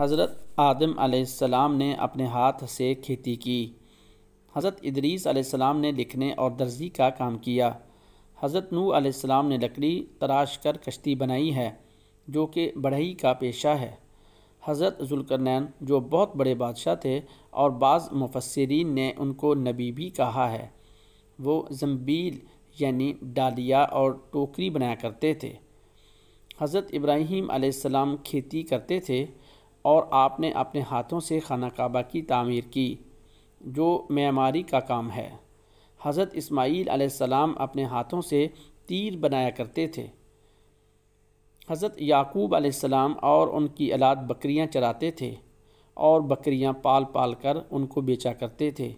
हज़रत आदम आसमाम ने अपने हाथ से खेती की हज़रत इदरीस आसमाम ने लिखने और दर्जी का काम किया हज़रत नू आसमाम ने लकड़ी तराश कर कश्ती बनाई है जो कि बढ़ई का पेशा है हज़रत जुलकरनैन जो बहुत बड़े बादशाह थे और बाज़ मुफसरीन ने उनको नबी भी कहा है वो जम्बील यानी डालिया और टोकरी बनाया करते थे हज़रत इब्राहीम आसमाम खेती करते थे और आपने अपने हाथों से खाना काबा की तामीर की जो मैमारी का काम है हज़रत इस्माईल सलाम अपने हाथों से तीर बनाया करते थे हज़रत याकूब सलाम और उनकी अलाद बकरियां चराते थे और बकरियां पाल पाल कर उनको बेचा करते थे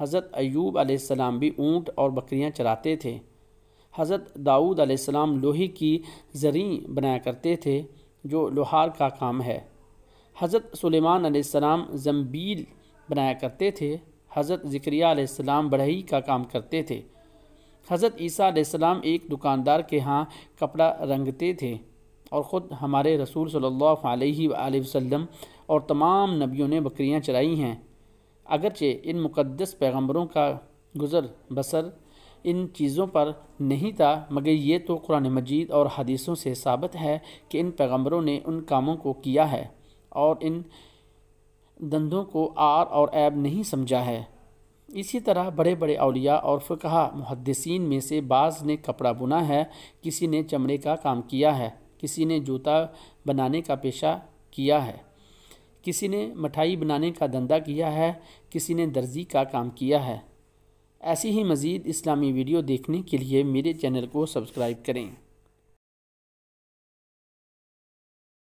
हज़रत अयूब सलाम भी ऊंट और बकरियां चराते थे हज़रत दाऊद सलाम लोहे की जरी बनाया करते थे जो लोहार का काम है हज़रत सलेमान जम्बील बनाया करते थे हज़रत ज़िक्रिया बढ़ई का काम करते थे हज़रत ईसा एक दुकानदार के यहाँ कपड़ा रंगते थे और ख़ुद हमारे रसूल सल्लल्लाहु अलैहि वसल्लम और तमाम नबियों ने बकरियाँ चराई हैं अगरचे इन मुक़दस पैगम्बरों का गुज़र बसर इन चीज़ों पर नहीं था मगर ये तो कुरान मजीद और हदीसों से साबित है कि इन पैगम्बरों ने उन कामों को किया है और इन धंधों को आर और ऐब नहीं समझा है इसी तरह बड़े बड़े अलिया और फ़कहा मुहदसिन में से बाज़ ने कपड़ा बुना है किसी ने चमड़े का काम किया है किसी ने जूता बनाने का पेशा किया है किसी ने मिठाई बनाने का धंधा किया है किसी ने दर्जी का काम किया है ऐसी ही मज़ीद इस्लामी वीडियो देखने के लिए मेरे चैनल को सब्सक्राइब करें